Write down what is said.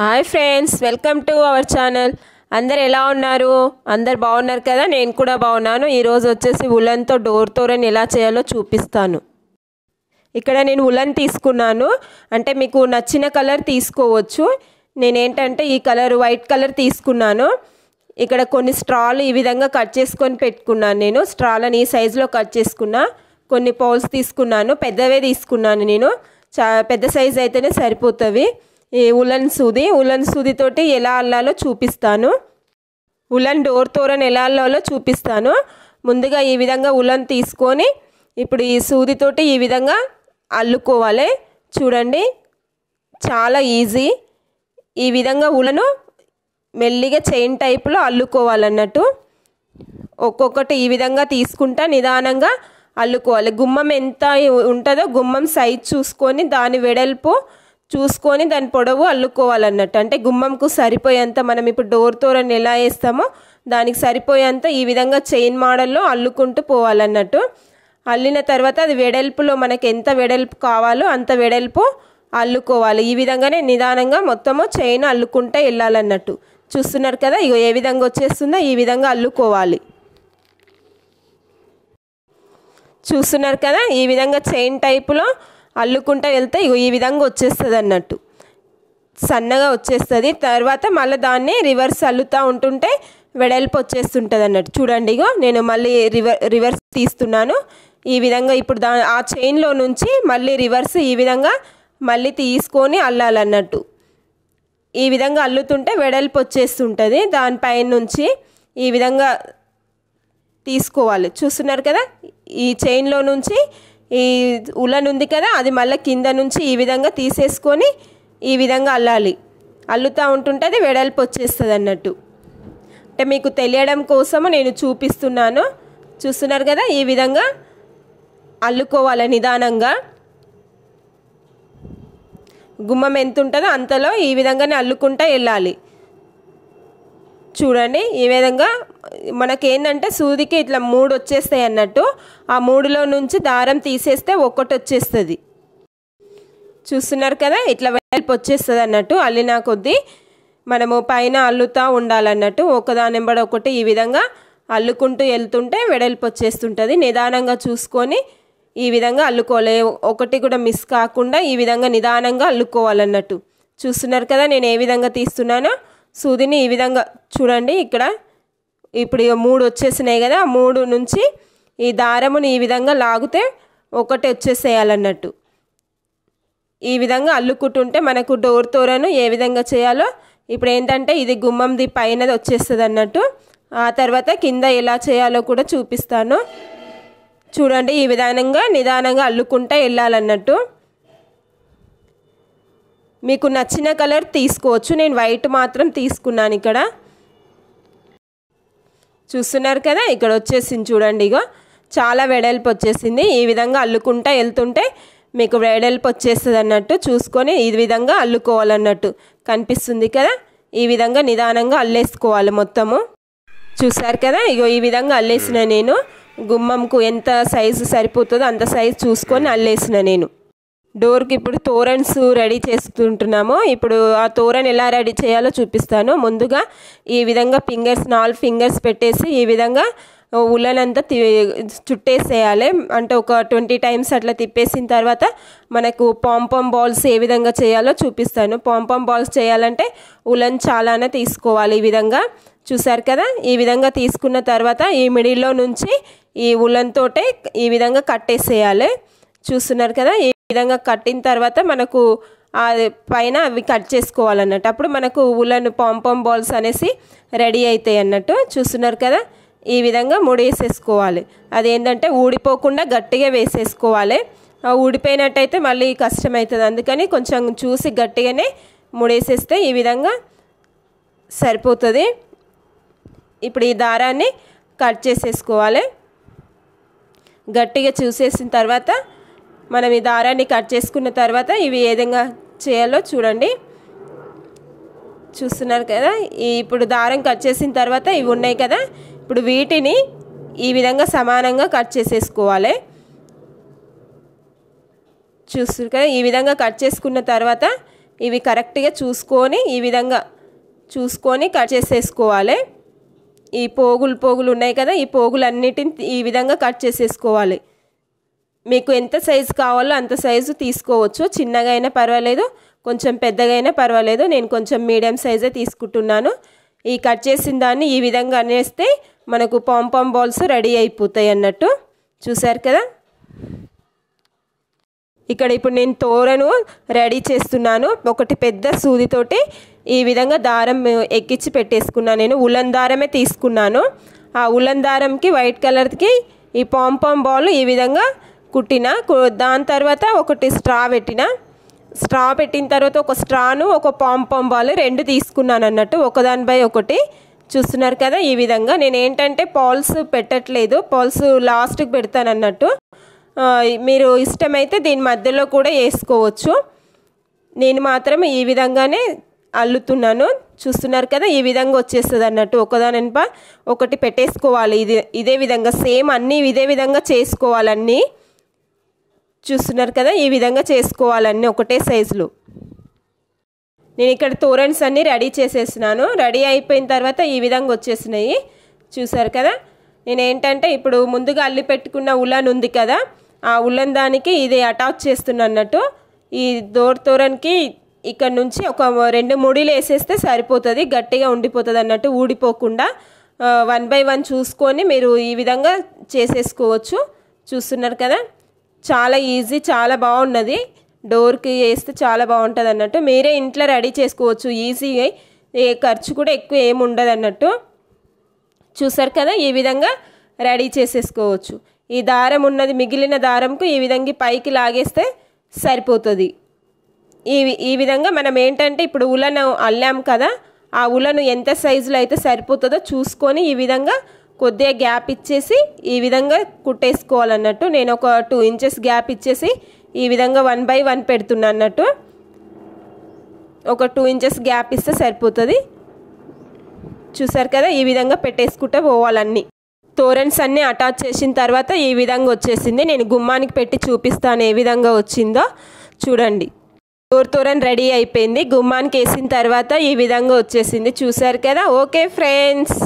hi friends welcome to our channel అందరు ఎలా ఉన్నారు అందరు బాగున్నారు కదా నేను కూడా బాగున్నాను ఈరోజు వచ్చేసి ఉలన్తో డోర్ తోరని ఎలా చేయాలో చూపిస్తాను ఇక్కడ నేను ఉలన్ తీసుకున్నాను అంటే మీకు నచ్చిన కలర్ తీసుకోవచ్చు నేనేంటంటే ఈ కలర్ వైట్ కలర్ తీసుకున్నాను ఇక్కడ కొన్ని స్ట్రాలు ఈ విధంగా కట్ చేసుకొని పెట్టుకున్నాను నేను స్ట్రాలను ఈ సైజులో కట్ చేసుకున్నా కొన్ని పౌల్స్ తీసుకున్నాను పెద్దవే తీసుకున్నాను నేను చా పెద్ద సైజ్ అయితేనే సరిపోతుంది ఈ ఉలన్ సూది ఉలన్ సూదితోటి ఎలా అల్లాలో చూపిస్తాను ఉలన్ డోర్ తోరని ఎలా అల్లాలో చూపిస్తాను ముందుగా ఈ విధంగా ఉలన్ తీసుకొని ఇప్పుడు ఈ సూదితోటి ఈ విధంగా అల్లుకోవాలి చూడండి చాలా ఈజీ ఈ విధంగా ఉలను మెల్లిగా చైన్ టైప్లో అల్లుకోవాలన్నట్టు ఒక్కొక్కటి ఈ విధంగా తీసుకుంటా నిదానంగా అల్లుకోవాలి గుమ్మం ఎంత ఉంటుందో గుమ్మం సైజ్ చూసుకొని దాని వెడల్పు చూసుకొని దాని పొడవు అల్లుకోవాలన్నట్టు అంటే గుమ్మంకు సరిపోయేంత మనం ఇప్పుడు డోర్ తోరని ఎలా వేస్తామో దానికి సరిపోయేంత ఈ విధంగా చైన్ మోడల్లో అల్లుకుంటూ పోవాలన్నట్టు అల్లిన తర్వాత అది వెడల్పులో మనకి ఎంత వెడల్పు కావాలో అంత వెడల్పు అల్లుకోవాలి ఈ విధంగానే నిదానంగా మొత్తము చైన్ అల్లుకుంటే వెళ్ళాలన్నట్టు చూస్తున్నారు కదా ఇగో ఏ విధంగా వచ్చేస్తుందో ఈ విధంగా అల్లుకోవాలి చూస్తున్నారు కదా ఈ విధంగా చైన్ టైపులో అల్లుకుంటా వెళ్తే ఇగో ఈ విధంగా వచ్చేస్తుంది అన్నట్టు సన్నగా వచ్చేస్తుంది తర్వాత మళ్ళీ దాన్ని రివర్స్ అల్లుతూ ఉంటుంటే వెడల్పు వచ్చేస్తుంటుంది అన్నట్టు చూడండి ఇగో నేను మళ్ళీ రివర్ రివర్స్ తీస్తున్నాను ఈ విధంగా ఇప్పుడు దా ఆ చైన్లో నుంచి మళ్ళీ రివర్స్ ఈ విధంగా మళ్ళీ తీసుకొని అల్లాలన్నట్టు ఈ విధంగా అల్లుతుంటే వెడల్పు వచ్చేస్తుంటుంది దానిపైన నుంచి ఈ విధంగా తీసుకోవాలి చూస్తున్నారు కదా ఈ చైన్లో నుంచి ఈ ఉలన్ ఉంది కదా అది మళ్ళీ కింద నుంచి ఈ విధంగా తీసేసుకొని ఈ విధంగా అల్లాలి అల్లుతూ ఉంటుంటుంది వెడల్పు వచ్చేస్తుంది అన్నట్టు అంటే మీకు తెలియడం కోసము నేను చూపిస్తున్నాను చూస్తున్నారు కదా ఈ విధంగా అల్లుకోవాలి నిదానంగా గుమ్మం ఎంత ఉంటుందో అంతలో ఈ విధంగానే అల్లుకుంటా వెళ్ళాలి చూడండి ఈ విధంగా మనకేంటంటే సూదికి ఇట్లా మూడు వచ్చేస్తాయి అన్నట్టు ఆ మూడులో నుంచి దారం తీసేస్తే ఒక్కటి వచ్చేస్తుంది చూస్తున్నారు కదా ఇట్లా వెల్పు వచ్చేస్తుంది అన్నట్టు అల్లిన కొద్దీ మనము పైన అల్లుతూ ఉండాలన్నట్టు ఒకదానింబడి ఒకటి ఈ విధంగా అల్లుకుంటూ వెళ్తుంటే వెడల్పు వచ్చేస్తుంటుంది నిదానంగా చూసుకొని ఈ విధంగా అల్లుకోవాలి ఒకటి కూడా మిస్ కాకుండా ఈ విధంగా నిదానంగా అల్లుకోవాలన్నట్టు చూస్తున్నారు కదా నేను ఏ విధంగా తీస్తున్నానో సూదిని ఈ విధంగా చూడండి ఇక్కడ ఇప్పుడు ఇక మూడు వచ్చేసినాయి కదా మూడు నుంచి ఈ దారముని ఈ విధంగా లాగితే ఒకటి వచ్చేసేయాలన్నట్టు ఈ విధంగా అల్లుకుంటుంటే మనకు డోర్ తోరను ఏ విధంగా చేయాలో ఇప్పుడు ఏంటంటే ఇది గుమ్మంది పైనది వచ్చేస్తుంది అన్నట్టు ఆ తర్వాత కింద ఎలా చేయాలో కూడా చూపిస్తాను చూడండి ఈ విధానంగా నిదానంగా అల్లుకుంటా వెళ్ళాలన్నట్టు మీకు నచ్చిన కలర్ తీసుకోవచ్చు నేను వైట్ మాత్రం తీసుకున్నాను ఇక్కడ చూస్తున్నారు కదా ఇక్కడ వచ్చేసింది చూడండి ఇగో చాలా వెడల్పు వచ్చేసింది ఈ విధంగా అల్లుకుంటా వెళ్తుంటే మీకు వెడల్పు వచ్చేస్తుంది అన్నట్టు చూసుకొని ఈ విధంగా అల్లుకోవాలన్నట్టు కనిపిస్తుంది కదా ఈ విధంగా నిదానంగా అల్లేసుకోవాలి మొత్తము చూసారు కదా ఇగో ఈ విధంగా అల్లేసిన నేను గుమ్మంకు ఎంత సైజు సరిపోతుందో అంత సైజు చూసుకొని అల్లేసిన నేను డోర్కి ఇప్పుడు తోరణ్స్ రెడీ చేసుకుంటున్నాము ఇప్పుడు ఆ తోరణ్ ఎలా రెడీ చేయాలో చూపిస్తాను ముందుగా ఈ విధంగా ఫింగర్స్ నాలుగు ఫింగర్స్ పెట్టేసి ఈ విధంగా ఉలనంతా చుట్టేసేయాలి అంటే ఒక ట్వంటీ టైమ్స్ అట్లా తిప్పేసిన తర్వాత మనకు పాంపం బాల్స్ ఏ విధంగా చేయాలో చూపిస్తాను పాంపం బాల్స్ చేయాలంటే ఉలన్ చాలానే తీసుకోవాలి ఈ విధంగా చూసారు కదా ఈ విధంగా తీసుకున్న తర్వాత ఈ మిడిల్లో నుంచి ఈ ఉలన్ తోటే ఈ విధంగా కట్టేసేయాలి చూస్తున్నారు కదా విధంగా కట్టిన తర్వాత మనకు పైన అవి కట్ చేసుకోవాలన్నట్టు అప్పుడు మనకు ఉలన్ పాంపం బాల్స్ అనేసి రెడీ అవుతాయి అన్నట్టు చూస్తున్నారు కదా ఈ విధంగా ముడేసేసుకోవాలి అదేంటంటే ఊడిపోకుండా గట్టిగా వేసేసుకోవాలి ఊడిపోయినట్టయితే మళ్ళీ కష్టమవుతుంది అందుకని కొంచెం చూసి గట్టిగానే ముడేసేస్తే ఈ విధంగా సరిపోతుంది ఇప్పుడు ఈ దారాన్ని కట్ చేసేసుకోవాలి గట్టిగా చూసేసిన తర్వాత మనం ఈ దారాన్ని కట్ చేసుకున్న తర్వాత ఇవి ఏ విధంగా చేయాలో చూడండి చూస్తున్నారు కదా ఇప్పుడు దారం కట్ చేసిన తర్వాత ఇవి ఉన్నాయి కదా ఇప్పుడు వీటిని ఈ విధంగా సమానంగా కట్ చేసేసుకోవాలి చూస్తున్నారు కదా ఈ విధంగా కట్ చేసుకున్న తర్వాత ఇవి కరెక్ట్గా చూసుకొని ఈ విధంగా చూసుకొని కట్ చేసేసుకోవాలి ఈ పోగులు పోగులు ఉన్నాయి కదా ఈ పోగులన్నిటిని ఈ విధంగా కట్ చేసేసుకోవాలి మీకు ఎంత సైజు కావాలో అంత సైజు తీసుకోవచ్చు చిన్నగా అయినా పర్వాలేదు కొంచెం పెద్దగా అయినా పర్వాలేదు నేను కొంచెం మీడియం సైజే తీసుకుంటున్నాను ఈ కట్ చేసిన దాన్ని ఈ విధంగా అనేస్తే మనకు పాంపాం బాల్స్ రెడీ అయిపోతాయి అన్నట్టు చూసారు కదా ఇక్కడ ఇప్పుడు నేను తోరను రెడీ చేస్తున్నాను ఒకటి పెద్ద సూదితోటి ఈ విధంగా దారం ఎక్కించి పెట్టేసుకున్నాను నేను ఉలన్ దారమే తీసుకున్నాను ఆ ఉలన్ దారంకి వైట్ కలర్కి ఈ పాంపాం బాల్ ఈ విధంగా కుట్టిన దాని తర్వాత ఒకటి స్ట్రా పెట్టిన స్ట్రా పెట్టిన తర్వాత ఒక స్ట్రాను ఒక పాంపాం బాల్ రెండు తీసుకున్నాను అన్నట్టు ఒకదానిపై ఒకటి చూస్తున్నారు కదా ఈ విధంగా నేను ఏంటంటే పాల్స్ పెట్టట్లేదు పాల్స్ లాస్ట్కి పెడతాను అన్నట్టు మీరు ఇష్టమైతే దీని మధ్యలో కూడా వేసుకోవచ్చు నేను మాత్రం ఈ విధంగానే అల్లుతున్నాను చూస్తున్నారు కదా ఈ విధంగా వచ్చేస్తుంది అన్నట్టు ఒకదానిప ఒకటి పెట్టేసుకోవాలి ఇది ఇదే విధంగా సేమ్ అన్నీ ఇదే విధంగా చేసుకోవాలన్నీ చూస్తున్నారు కదా ఈ విధంగా చేసుకోవాలన్నీ ఒకటే సైజులు నేను ఇక్కడ తోరణ్స్ అన్నీ రెడీ చేసేసినాను రెడీ అయిపోయిన తర్వాత ఈ విధంగా వచ్చేసినాయి చూసారు కదా నేను ఏంటంటే ఇప్పుడు ముందుగా అల్లి పెట్టుకున్న ఉల్లన్ ఉంది కదా ఆ ఉల్లన్ దానికి ఇది అటాచ్ చేస్తున్నా అన్నట్టు ఈ దోర్ తోరణ్కి ఇక్కడ నుంచి ఒక రెండు ముడిలు వేసేస్తే సరిపోతుంది గట్టిగా ఉండిపోతుంది అన్నట్టు ఊడిపోకుండా వన్ బై వన్ చూసుకొని మీరు ఈ విధంగా చేసేసుకోవచ్చు చూస్తున్నారు కదా చాలా ఈజీ చాలా బాగున్నది డోర్కి వేస్తే చాలా బాగుంటుంది అన్నట్టు మీరే ఇంట్లో రెడీ చేసుకోవచ్చు ఈజీగా ఏ ఖర్చు కూడా ఎక్కువ ఏమి ఉండదు అన్నట్టు చూసారు కదా ఈ విధంగా రెడీ చేసేసుకోవచ్చు ఈ దారం ఉన్నది మిగిలిన దారంకు ఈ విధంగా పైకి లాగేస్తే సరిపోతుంది ఈ ఈ విధంగా మనం ఏంటంటే ఇప్పుడు ఉలను అల్లాము కదా ఆ ఉలను ఎంత సైజులో అయితే సరిపోతుందో చూసుకొని ఈ విధంగా కొద్దిగా గ్యాప్ ఇచ్చేసి ఈ విధంగా కుట్టేసుకోవాలన్నట్టు నేను ఒక టూ ఇంచెస్ గ్యాప్ ఇచ్చేసి ఈ విధంగా వన్ బై వన్ పెడుతున్నా అన్నట్టు ఒక టూ ఇంచెస్ గ్యాప్ ఇస్తే సరిపోతుంది చూసారు కదా ఈ విధంగా పెట్టేసుకుంటే పోవాలన్నీ తోరెన్స్ అన్నీ అటాచ్ చేసిన తర్వాత ఈ విధంగా వచ్చేసింది నేను గుమ్మానికి పెట్టి చూపిస్తాను ఏ విధంగా వచ్చిందో చూడండి తోర్ తోరన్ రెడీ అయిపోయింది గుమ్మానికి వేసిన తర్వాత ఈ విధంగా వచ్చేసింది చూసారు కదా ఓకే ఫ్రెండ్స్